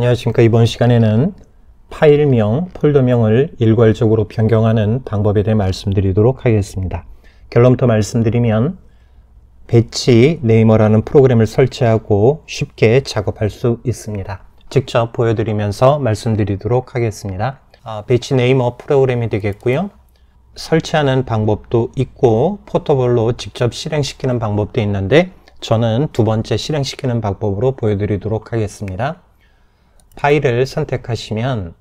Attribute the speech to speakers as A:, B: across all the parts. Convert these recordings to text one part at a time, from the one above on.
A: 안녕하십니까 이번 시간에는 파일명, 폴더명을 일괄적으로 변경하는 방법에 대해 말씀드리도록 하겠습니다. 결론부터 말씀드리면 배치 네이머라는 프로그램을 설치하고 쉽게 작업할 수 있습니다. 직접 보여드리면서 말씀드리도록 하겠습니다. 아, 배치 네이머 프로그램이 되겠고요. 설치하는 방법도 있고 포터블로 직접 실행시키는 방법도 있는데 저는 두 번째 실행시키는 방법으로 보여드리도록 하겠습니다. 파일을 선택하시면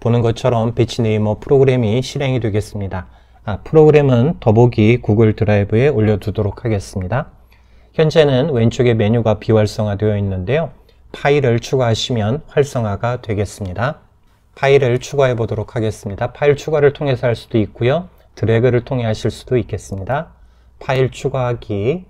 A: 보는 것처럼 배치 네이머 프로그램이 실행이 되겠습니다. 아, 프로그램은 더보기 구글 드라이브에 올려두도록 하겠습니다. 현재는 왼쪽에 메뉴가 비활성화되어 있는데요. 파일을 추가하시면 활성화가 되겠습니다. 파일을 추가해 보도록 하겠습니다. 파일 추가를 통해서 할 수도 있고요. 드래그를 통해 하실 수도 있겠습니다. 파일 추가하기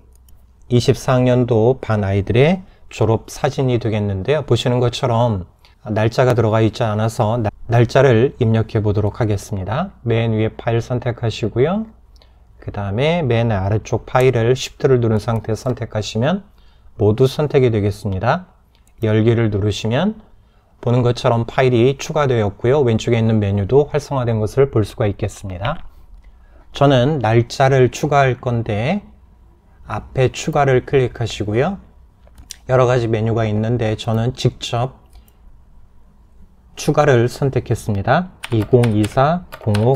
A: 24학년도 반 아이들의 졸업 사진이 되겠는데요. 보시는 것처럼 날짜가 들어가 있지 않아서 날짜를 입력해 보도록 하겠습니다. 맨 위에 파일 선택하시고요. 그 다음에 맨 아래쪽 파일을 Shift를 누른 상태 선택하시면 모두 선택이 되겠습니다. 열기를 누르시면 보는 것처럼 파일이 추가되었고요. 왼쪽에 있는 메뉴도 활성화된 것을 볼 수가 있겠습니다. 저는 날짜를 추가할 건데 앞에 추가를 클릭하시고요. 여러 가지 메뉴가 있는데 저는 직접 추가를 선택했습니다. 2024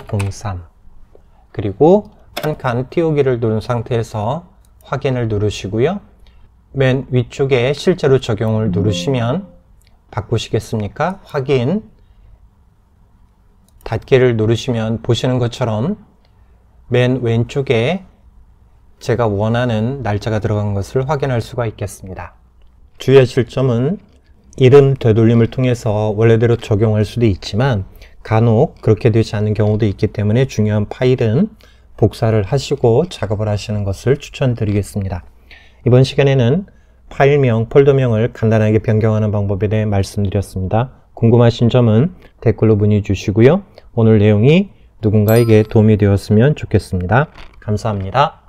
A: 0503 그리고 한 칸 띄우기를 누른 상태에서 확인을 누르시고요. 맨 위쪽에 실제로 적용을 누르시면 바꾸시겠습니까? 확인 닫기를 누르시면 보시는 것처럼 맨 왼쪽에 제가 원하는 날짜가 들어간 것을 확인할 수가 있겠습니다. 주의하실 점은 이름 되돌림을 통해서 원래대로 적용할 수도 있지만 간혹 그렇게 되지 않는 경우도 있기 때문에 중요한 파일은 복사를 하시고 작업을 하시는 것을 추천드리겠습니다. 이번 시간에는 파일명, 폴더명을 간단하게 변경하는 방법에 대해 말씀드렸습니다. 궁금하신 점은 댓글로 문의 주시고요. 오늘 내용이 누군가에게 도움이 되었으면 좋겠습니다. 감사합니다.